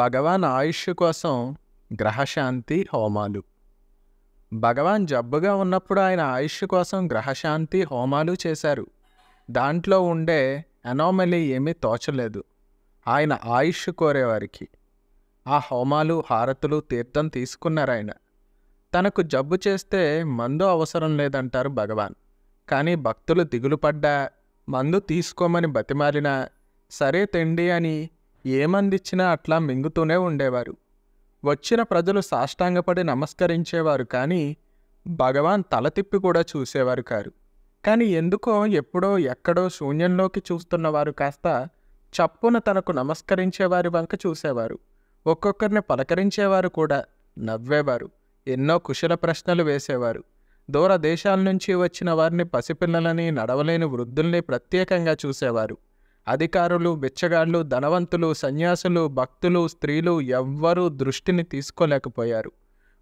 భగవాన్ ఆయుష్ కోసం గ్రహశాంతి హోమాలు భగవాన్ జబ్బుగా ఉన్నప్పుడు ఆయన ఆయుష్ కోసం గ్రహశాంతి హోమాలు చేశారు దాంట్లో ఉండే అనోమలీ ఏమీ తోచలేదు ఆయన ఆయుష్ కోరేవారికి ఆ హోమాలు హారతులు తీర్థం తీసుకున్నారాయన తనకు జబ్బు చేస్తే మందు అవసరం లేదంటారు భగవాన్ కానీ భక్తులు దిగులు పడ్డా మందు తీసుకోమని బతిమాలినా సరే తిండి అని ఏమందిచ్చినా అట్లా మింగుతూనే ఉండేవారు వచ్చిన ప్రజలు సాష్టాంగపడి నమస్కరించేవారు కానీ భగవాన్ తల తిప్పి కూడా చూసేవారు కారు కానీ ఎందుకో ఎప్పుడో ఎక్కడో శూన్యంలోకి చూస్తున్నవారు కాస్త చప్పున తనకు నమస్కరించేవారి వంక చూసేవారు ఒక్కొక్కరిని పలకరించేవారు కూడా నవ్వేవారు ఎన్నో కుశల ప్రశ్నలు వేసేవారు దూర దేశాల నుంచి వచ్చిన వారిని పసిపిల్లలని నడవలేని వృద్ధుల్ని ప్రత్యేకంగా చూసేవారు అధికారులు బిచ్చగాళ్ళు ధనవంతులు సన్యాసులు భక్తులు స్త్రీలు ఎవ్వరూ దృష్టిని తీసుకోలేకపోయారు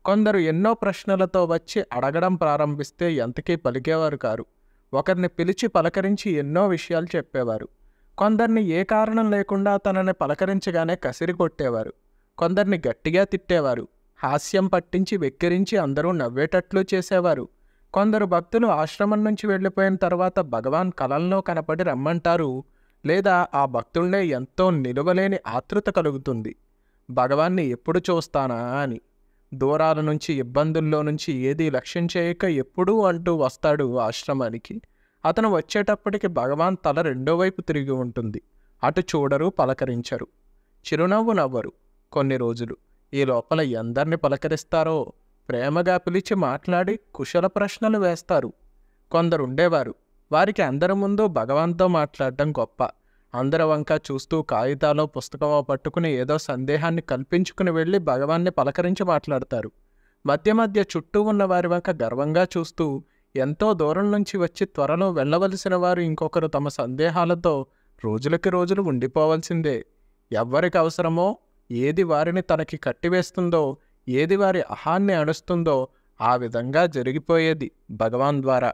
కొందరు ఎన్నో ప్రశ్నలతో వచ్చి అడగడం ప్రారంభిస్తే ఎంతకీ పలికేవారు కారు ఒకరిని పిలిచి పలకరించి ఎన్నో విషయాలు చెప్పేవారు కొందరిని ఏ కారణం లేకుండా తనని పలకరించగానే కసిరి కొట్టేవారు కొందరిని గట్టిగా తిట్టేవారు హాస్యం పట్టించి వెక్కిరించి అందరూ నవ్వేటట్లు చేసేవారు కొందరు భక్తులు ఆశ్రమం నుంచి వెళ్ళిపోయిన తర్వాత భగవాన్ కలల్లో కనపడి రమ్మంటారు లేదా ఆ భక్తుల్నే ఎంతో నిలువలేని ఆతృత కలుగుతుంది భగవాన్ని ఎప్పుడు చూస్తానా అని దూరాల నుంచి ఇబ్బందుల్లో నుంచి ఏది లక్ష్యం చేయక ఎప్పుడూ అంటూ వస్తాడు ఆశ్రమానికి అతను వచ్చేటప్పటికి భగవాన్ తల రెండో వైపు తిరిగి ఉంటుంది అటు చూడరు పలకరించరు చిరునవ్వు నవ్వరు కొన్ని రోజులు ఈ లోపల ఎందరిని పలకరిస్తారో ప్రేమగా పిలిచి మాట్లాడి కుశల ప్రశ్నలు వేస్తారు కొందరుండేవారు వారికి అందరి ముందు భగవాన్తో మాట్లాడటం గొప్ప అందరి వంక చూస్తూ కాగితాలో పుస్తకమో పట్టుకుని ఏదో సందేహాన్ని కల్పించుకుని వెళ్ళి భగవాన్ని పలకరించి మాట్లాడతారు మధ్య మధ్య చుట్టూ ఉన్న వారి వంక గర్వంగా చూస్తూ ఎంతో దూరం నుంచి వచ్చి త్వరలో వెళ్ళవలసిన వారు ఇంకొకరు తమ సందేహాలతో రోజులకి రోజులు ఉండిపోవలసిందే ఎవ్వరికి అవసరమో ఏది వారిని తనకి కట్టివేస్తుందో ఏది వారి అహాన్ని అడుస్తుందో ఆ విధంగా జరిగిపోయేది భగవాన్ ద్వారా